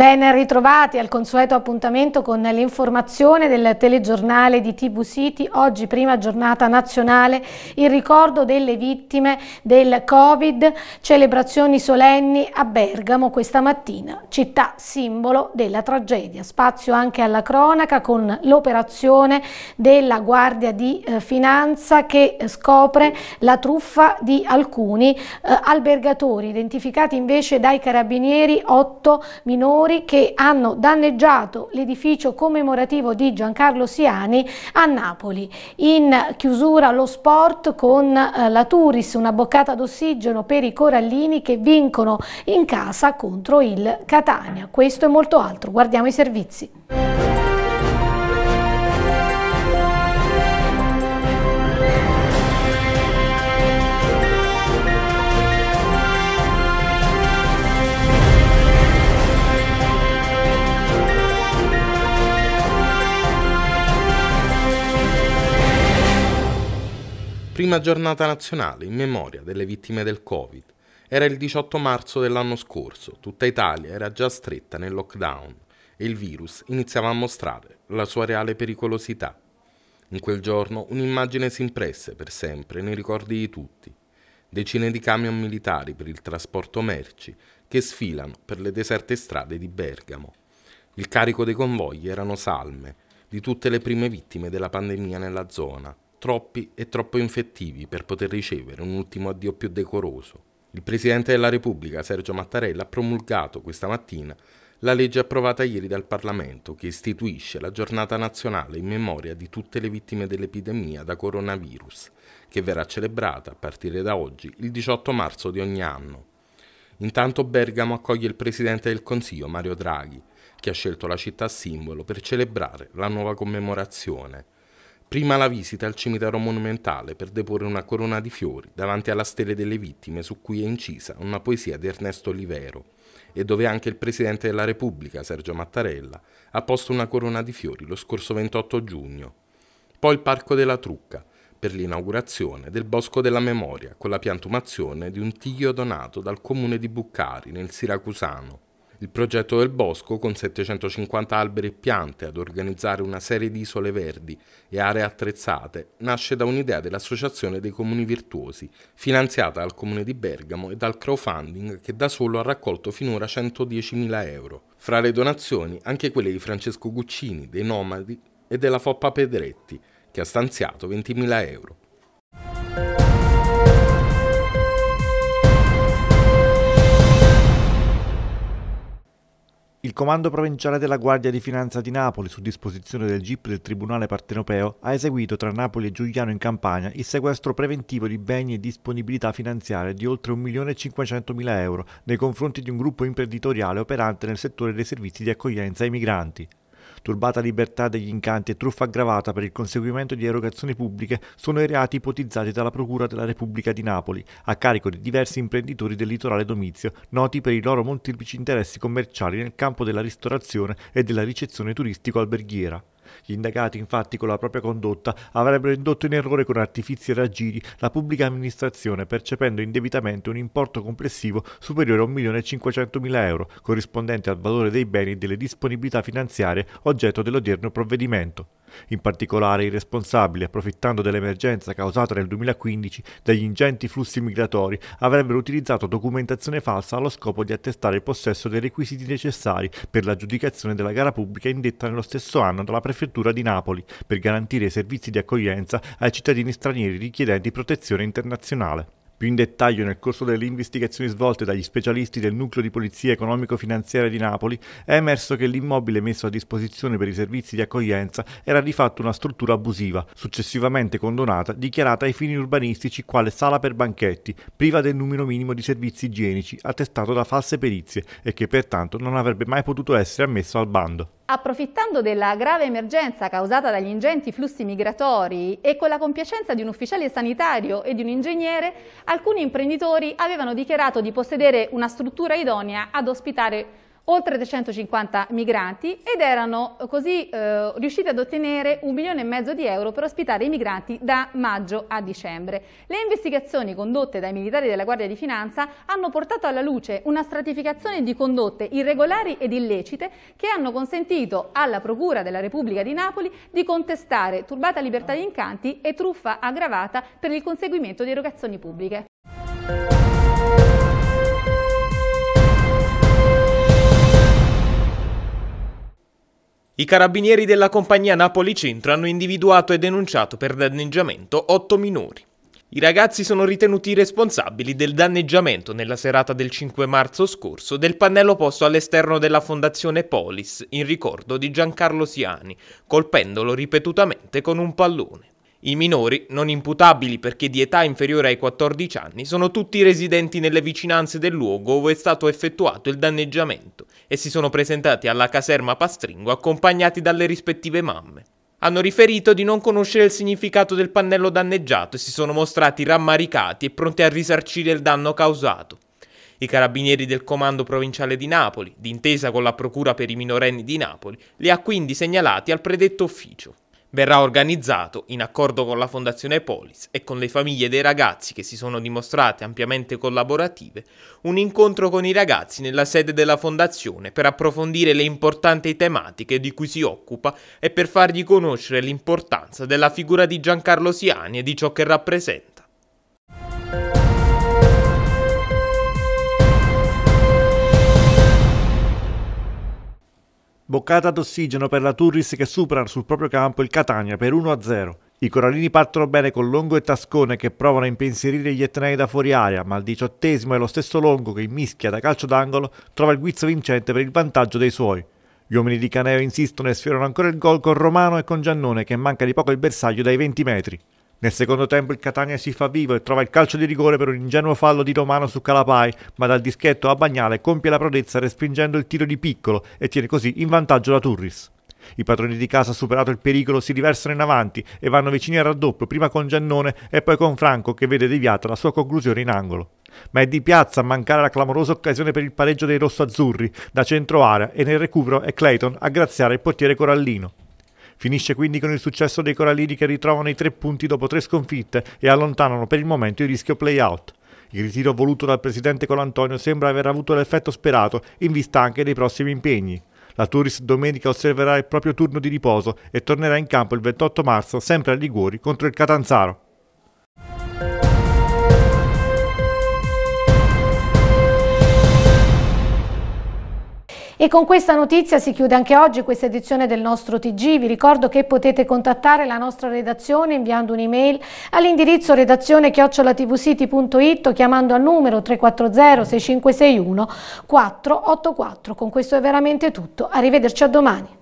Ben ritrovati al consueto appuntamento con l'informazione del telegiornale di TV City. Oggi, prima giornata nazionale, il ricordo delle vittime del Covid, celebrazioni solenni a Bergamo questa mattina, città simbolo della tragedia. Spazio anche alla cronaca con l'operazione della Guardia di eh, Finanza che scopre la truffa di alcuni eh, albergatori, identificati invece dai carabinieri otto minori lavori che hanno danneggiato l'edificio commemorativo di Giancarlo Siani a Napoli. In chiusura lo sport con eh, la Turis, una boccata d'ossigeno per i corallini che vincono in casa contro il Catania. Questo e molto altro. Guardiamo i servizi. Prima giornata nazionale in memoria delle vittime del Covid. Era il 18 marzo dell'anno scorso, tutta Italia era già stretta nel lockdown e il virus iniziava a mostrare la sua reale pericolosità. In quel giorno un'immagine si impresse per sempre nei ricordi di tutti. Decine di camion militari per il trasporto merci che sfilano per le deserte strade di Bergamo. Il carico dei convogli erano salme di tutte le prime vittime della pandemia nella zona troppi e troppo infettivi per poter ricevere un ultimo addio più decoroso. Il Presidente della Repubblica, Sergio Mattarella, ha promulgato questa mattina la legge approvata ieri dal Parlamento che istituisce la giornata nazionale in memoria di tutte le vittime dell'epidemia da coronavirus, che verrà celebrata a partire da oggi il 18 marzo di ogni anno. Intanto Bergamo accoglie il Presidente del Consiglio Mario Draghi, che ha scelto la città simbolo per celebrare la nuova commemorazione. Prima la visita al cimitero monumentale per deporre una corona di fiori davanti alla stele delle vittime su cui è incisa una poesia di Ernesto Olivero e dove anche il Presidente della Repubblica, Sergio Mattarella, ha posto una corona di fiori lo scorso 28 giugno. Poi il Parco della Trucca per l'inaugurazione del Bosco della Memoria con la piantumazione di un tiglio donato dal comune di Buccari nel Siracusano. Il progetto del bosco, con 750 alberi e piante ad organizzare una serie di isole verdi e aree attrezzate, nasce da un'idea dell'Associazione dei Comuni Virtuosi, finanziata dal Comune di Bergamo e dal crowdfunding che da solo ha raccolto finora 110.000 euro. Fra le donazioni anche quelle di Francesco Guccini, dei Nomadi e della Foppa Pedretti, che ha stanziato 20.000 euro. Il Comando Provinciale della Guardia di Finanza di Napoli, su disposizione del GIP del Tribunale Partenopeo, ha eseguito tra Napoli e Giuliano in Campania il sequestro preventivo di beni e disponibilità finanziarie di oltre 1.500.000 euro nei confronti di un gruppo imprenditoriale operante nel settore dei servizi di accoglienza ai migranti turbata libertà degli incanti e truffa aggravata per il conseguimento di erogazioni pubbliche sono i reati ipotizzati dalla Procura della Repubblica di Napoli, a carico di diversi imprenditori del litorale domizio, noti per i loro molteplici interessi commerciali nel campo della ristorazione e della ricezione turistico-alberghiera. Gli indagati, infatti, con la propria condotta avrebbero indotto in errore con artifizi e raggiri la pubblica amministrazione, percependo indebitamente un importo complessivo superiore a 1.500.000 euro, corrispondente al valore dei beni e delle disponibilità finanziarie oggetto dell'odierno provvedimento. In particolare, i responsabili, approfittando dell'emergenza causata nel 2015 dagli ingenti flussi migratori, avrebbero utilizzato documentazione falsa allo scopo di attestare il possesso dei requisiti necessari per l'aggiudicazione della gara pubblica indetta nello stesso anno dalla prefettura prefettura di Napoli per garantire i servizi di accoglienza ai cittadini stranieri richiedenti protezione internazionale. Più in dettaglio, nel corso delle investigazioni svolte dagli specialisti del Nucleo di Polizia Economico-Finanziaria di Napoli, è emerso che l'immobile messo a disposizione per i servizi di accoglienza era di fatto una struttura abusiva, successivamente condonata, dichiarata ai fini urbanistici quale sala per banchetti, priva del numero minimo di servizi igienici, attestato da false perizie e che pertanto non avrebbe mai potuto essere ammesso al bando. Approfittando della grave emergenza causata dagli ingenti flussi migratori e con la compiacenza di un ufficiale sanitario e di un ingegnere, alcuni imprenditori avevano dichiarato di possedere una struttura idonea ad ospitare oltre 350 migranti ed erano eh, così eh, riusciti ad ottenere un milione e mezzo di euro per ospitare i migranti da maggio a dicembre. Le investigazioni condotte dai militari della Guardia di Finanza hanno portato alla luce una stratificazione di condotte irregolari ed illecite che hanno consentito alla Procura della Repubblica di Napoli di contestare turbata libertà di incanti e truffa aggravata per il conseguimento di erogazioni pubbliche. I carabinieri della compagnia Napoli Centro hanno individuato e denunciato per danneggiamento otto minori. I ragazzi sono ritenuti responsabili del danneggiamento nella serata del 5 marzo scorso del pannello posto all'esterno della Fondazione Polis in ricordo di Giancarlo Siani, colpendolo ripetutamente con un pallone. I minori, non imputabili perché di età inferiore ai 14 anni, sono tutti residenti nelle vicinanze del luogo dove è stato effettuato il danneggiamento e si sono presentati alla caserma Pastringo accompagnati dalle rispettive mamme. Hanno riferito di non conoscere il significato del pannello danneggiato e si sono mostrati rammaricati e pronti a risarcire il danno causato. I carabinieri del Comando Provinciale di Napoli, d'intesa con la Procura per i minorenni di Napoli, li ha quindi segnalati al predetto ufficio verrà organizzato, in accordo con la Fondazione Polis e con le famiglie dei ragazzi che si sono dimostrate ampiamente collaborative, un incontro con i ragazzi nella sede della Fondazione per approfondire le importanti tematiche di cui si occupa e per fargli conoscere l'importanza della figura di Giancarlo Siani e di ciò che rappresenta. Boccata d'ossigeno per la Turris che supera sul proprio campo il Catania per 1-0. I corallini partono bene con Longo e Tascone che provano a impensierire gli etnei da fuori aria, ma al diciottesimo è lo stesso Longo che in mischia da calcio d'angolo trova il guizzo vincente per il vantaggio dei suoi. Gli uomini di Caneo insistono e sfiorano ancora il gol con Romano e con Giannone che manca di poco il bersaglio dai 20 metri. Nel secondo tempo il Catania si fa vivo e trova il calcio di rigore per un ingenuo fallo di Romano su Calapai, ma dal dischetto a Bagnale compie la prodezza respingendo il tiro di Piccolo e tiene così in vantaggio la Turris. I padroni di casa, superato il pericolo, si riversano in avanti e vanno vicini al raddoppio, prima con Giannone e poi con Franco che vede deviata la sua conclusione in angolo. Ma è di piazza a mancare la clamorosa occasione per il pareggio dei rossoazzurri da centro area e nel recupero è Clayton a graziare il portiere Corallino. Finisce quindi con il successo dei Coralini che ritrovano i tre punti dopo tre sconfitte e allontanano per il momento il rischio play-out. Il ritiro voluto dal presidente Colantonio sembra aver avuto l'effetto sperato in vista anche dei prossimi impegni. La Turis domenica osserverà il proprio turno di riposo e tornerà in campo il 28 marzo sempre a Liguori contro il Catanzaro. E con questa notizia si chiude anche oggi questa edizione del nostro TG. Vi ricordo che potete contattare la nostra redazione inviando un'email all'indirizzo redazione chiocciolatvcity.it o chiamando al numero 340 6561 484. Con questo è veramente tutto. Arrivederci a domani.